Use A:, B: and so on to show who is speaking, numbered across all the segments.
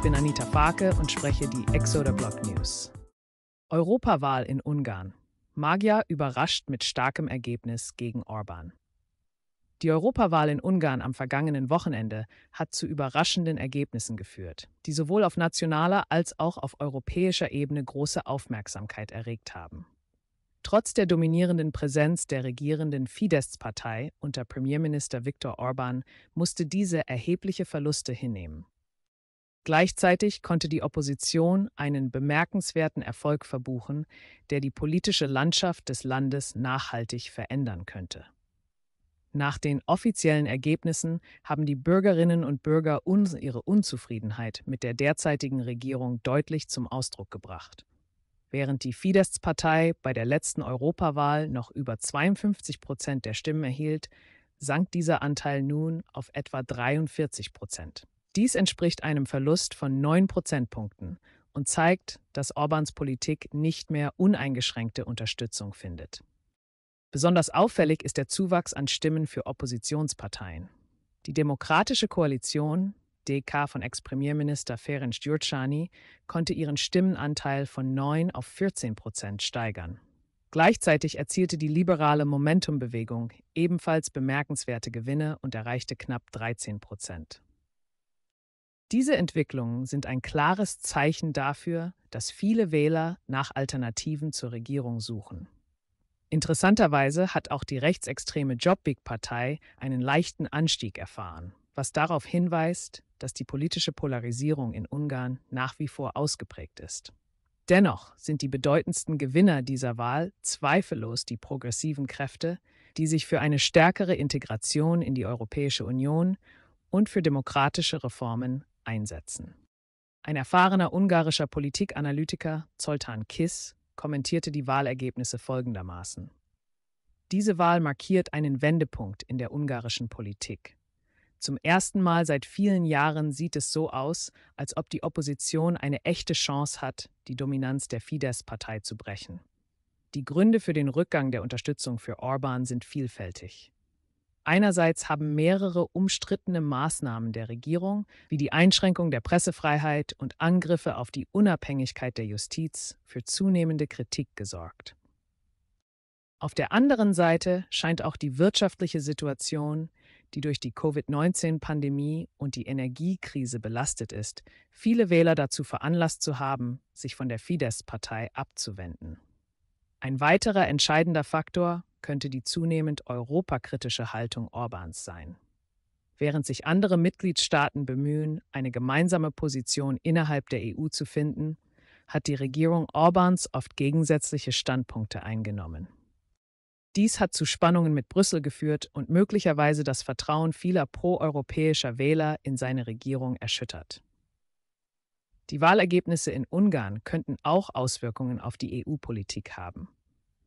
A: Ich bin Anita Farke und spreche die Exoder Block News. Europawahl in Ungarn. Magyar überrascht mit starkem Ergebnis gegen Orban. Die Europawahl in Ungarn am vergangenen Wochenende hat zu überraschenden Ergebnissen geführt, die sowohl auf nationaler als auch auf europäischer Ebene große Aufmerksamkeit erregt haben. Trotz der dominierenden Präsenz der regierenden Fidesz-Partei unter Premierminister Viktor Orban musste diese erhebliche Verluste hinnehmen. Gleichzeitig konnte die Opposition einen bemerkenswerten Erfolg verbuchen, der die politische Landschaft des Landes nachhaltig verändern könnte. Nach den offiziellen Ergebnissen haben die Bürgerinnen und Bürger uns ihre Unzufriedenheit mit der derzeitigen Regierung deutlich zum Ausdruck gebracht. Während die Fidesz-Partei bei der letzten Europawahl noch über 52 Prozent der Stimmen erhielt, sank dieser Anteil nun auf etwa 43 Prozent. Dies entspricht einem Verlust von 9 Prozentpunkten und zeigt, dass Orbans Politik nicht mehr uneingeschränkte Unterstützung findet. Besonders auffällig ist der Zuwachs an Stimmen für Oppositionsparteien. Die Demokratische Koalition, DK von Ex-Premierminister Ferenc Gyurcsány, konnte ihren Stimmenanteil von 9 auf 14 Prozent steigern. Gleichzeitig erzielte die liberale Momentum-Bewegung ebenfalls bemerkenswerte Gewinne und erreichte knapp 13 Prozent. Diese Entwicklungen sind ein klares Zeichen dafür, dass viele Wähler nach Alternativen zur Regierung suchen. Interessanterweise hat auch die rechtsextreme Jobbik-Partei einen leichten Anstieg erfahren, was darauf hinweist, dass die politische Polarisierung in Ungarn nach wie vor ausgeprägt ist. Dennoch sind die bedeutendsten Gewinner dieser Wahl zweifellos die progressiven Kräfte, die sich für eine stärkere Integration in die Europäische Union und für demokratische Reformen einsetzen. Ein erfahrener ungarischer Politikanalytiker, Zoltan Kiss, kommentierte die Wahlergebnisse folgendermaßen. Diese Wahl markiert einen Wendepunkt in der ungarischen Politik. Zum ersten Mal seit vielen Jahren sieht es so aus, als ob die Opposition eine echte Chance hat, die Dominanz der Fidesz-Partei zu brechen. Die Gründe für den Rückgang der Unterstützung für Orban sind vielfältig. Einerseits haben mehrere umstrittene Maßnahmen der Regierung, wie die Einschränkung der Pressefreiheit und Angriffe auf die Unabhängigkeit der Justiz, für zunehmende Kritik gesorgt. Auf der anderen Seite scheint auch die wirtschaftliche Situation, die durch die Covid-19-Pandemie und die Energiekrise belastet ist, viele Wähler dazu veranlasst zu haben, sich von der Fidesz-Partei abzuwenden. Ein weiterer entscheidender Faktor könnte die zunehmend europakritische Haltung Orbáns sein. Während sich andere Mitgliedstaaten bemühen, eine gemeinsame Position innerhalb der EU zu finden, hat die Regierung Orbáns oft gegensätzliche Standpunkte eingenommen. Dies hat zu Spannungen mit Brüssel geführt und möglicherweise das Vertrauen vieler proeuropäischer Wähler in seine Regierung erschüttert. Die Wahlergebnisse in Ungarn könnten auch Auswirkungen auf die EU-Politik haben.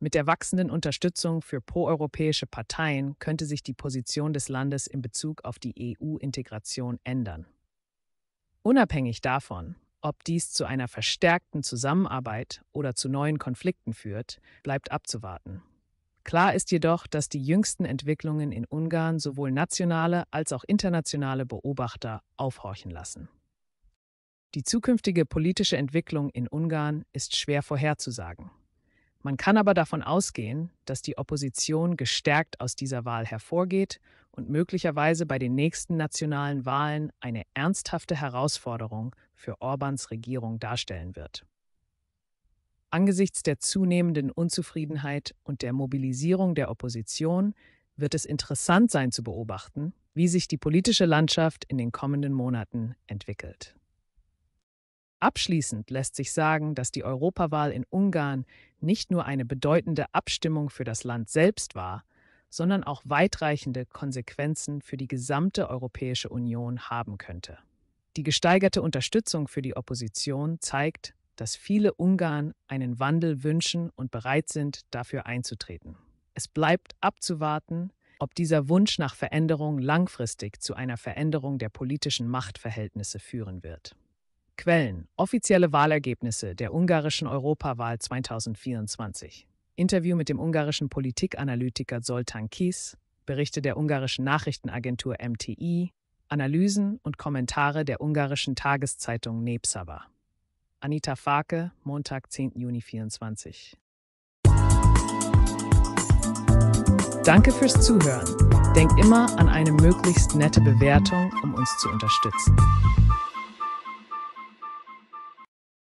A: Mit der wachsenden Unterstützung für proeuropäische Parteien könnte sich die Position des Landes in Bezug auf die EU-Integration ändern. Unabhängig davon, ob dies zu einer verstärkten Zusammenarbeit oder zu neuen Konflikten führt, bleibt abzuwarten. Klar ist jedoch, dass die jüngsten Entwicklungen in Ungarn sowohl nationale als auch internationale Beobachter aufhorchen lassen. Die zukünftige politische Entwicklung in Ungarn ist schwer vorherzusagen. Man kann aber davon ausgehen, dass die Opposition gestärkt aus dieser Wahl hervorgeht und möglicherweise bei den nächsten nationalen Wahlen eine ernsthafte Herausforderung für Orbans Regierung darstellen wird. Angesichts der zunehmenden Unzufriedenheit und der Mobilisierung der Opposition wird es interessant sein zu beobachten, wie sich die politische Landschaft in den kommenden Monaten entwickelt. Abschließend lässt sich sagen, dass die Europawahl in Ungarn nicht nur eine bedeutende Abstimmung für das Land selbst war, sondern auch weitreichende Konsequenzen für die gesamte Europäische Union haben könnte. Die gesteigerte Unterstützung für die Opposition zeigt, dass viele Ungarn einen Wandel wünschen und bereit sind, dafür einzutreten. Es bleibt abzuwarten, ob dieser Wunsch nach Veränderung langfristig zu einer Veränderung der politischen Machtverhältnisse führen wird. Quellen: Offizielle Wahlergebnisse der ungarischen Europawahl 2024. Interview mit dem ungarischen Politikanalytiker Zoltan Kis, Berichte der ungarischen Nachrichtenagentur MTI, Analysen und Kommentare der ungarischen Tageszeitung Nebsaba. Anita Farke, Montag, 10. Juni 24. Danke fürs Zuhören. Denkt immer an eine möglichst nette Bewertung, um uns zu unterstützen.